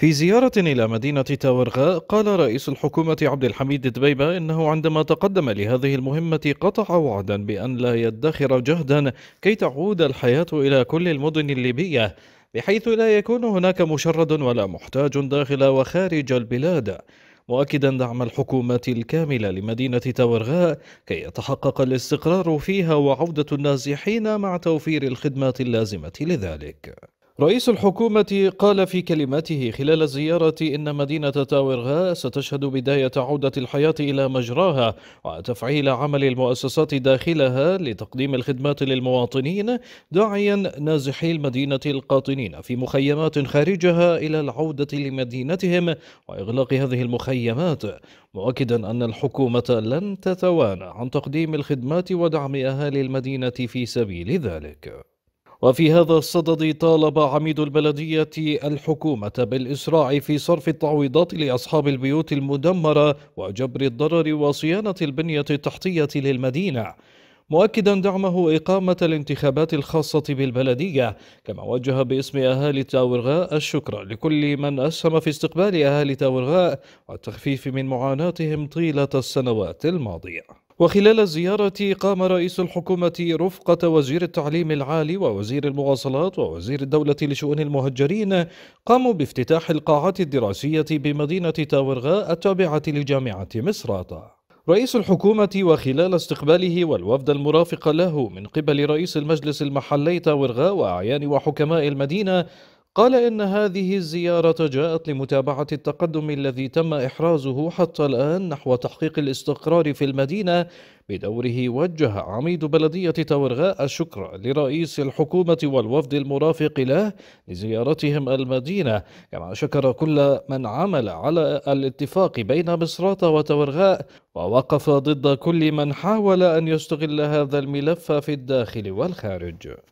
في زيارة إلى مدينة تاورغاء قال رئيس الحكومة عبد الحميد دبيبة إنه عندما تقدم لهذه المهمة قطع وعدا بأن لا يدخر جهدا كي تعود الحياة إلى كل المدن الليبية بحيث لا يكون هناك مشرد ولا محتاج داخل وخارج البلاد مؤكدا دعم الحكومة الكاملة لمدينة تاورغاء كي يتحقق الاستقرار فيها وعودة النازحين مع توفير الخدمات اللازمة لذلك رئيس الحكومة قال في كلمته خلال الزيارة إن مدينة تاورغا ستشهد بداية عودة الحياة إلى مجراها وتفعيل عمل المؤسسات داخلها لتقديم الخدمات للمواطنين داعيا نازحي المدينة القاطنين في مخيمات خارجها إلى العودة لمدينتهم وإغلاق هذه المخيمات مؤكدا أن الحكومة لن تتوانى عن تقديم الخدمات ودعم أهالي المدينة في سبيل ذلك وفي هذا الصدد طالب عميد البلدية الحكومة بالإسراع في صرف التعويضات لأصحاب البيوت المدمرة وجبر الضرر وصيانة البنية التحتية للمدينة مؤكدا دعمه إقامة الانتخابات الخاصة بالبلدية كما وجه باسم أهالي تاورغاء الشكر لكل من أسهم في استقبال أهالي تاورغاء والتخفيف من معاناتهم طيلة السنوات الماضية وخلال الزيارة قام رئيس الحكومة رفقة وزير التعليم العالي ووزير المواصلات ووزير الدولة لشؤون المهجرين قاموا بافتتاح القاعات الدراسية بمدينة تاورغاء التابعة لجامعة مصراتة رئيس الحكومة وخلال استقباله والوفد المرافق له من قبل رئيس المجلس المحلي تاورغا وأعيان وحكماء المدينة قال إن هذه الزيارة جاءت لمتابعة التقدم الذي تم إحرازه حتى الآن نحو تحقيق الاستقرار في المدينة بدوره وجه عميد بلدية تورغاء الشكر لرئيس الحكومة والوفد المرافق له لزيارتهم المدينة كما شكر كل من عمل على الاتفاق بين مصرات وتورغاء ووقف ضد كل من حاول أن يستغل هذا الملف في الداخل والخارج